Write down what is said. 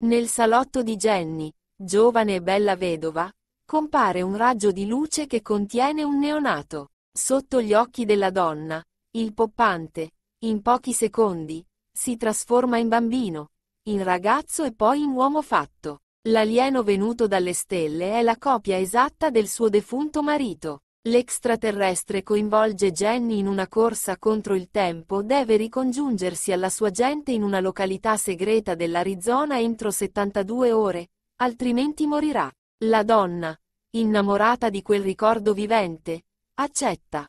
Nel salotto di Jenny, giovane e bella vedova, compare un raggio di luce che contiene un neonato. Sotto gli occhi della donna, il poppante, in pochi secondi, si trasforma in bambino, in ragazzo e poi in uomo fatto. L'alieno venuto dalle stelle è la copia esatta del suo defunto marito. L'extraterrestre coinvolge Jenny in una corsa contro il tempo, deve ricongiungersi alla sua gente in una località segreta dell'Arizona entro 72 ore, altrimenti morirà. La donna, innamorata di quel ricordo vivente, accetta.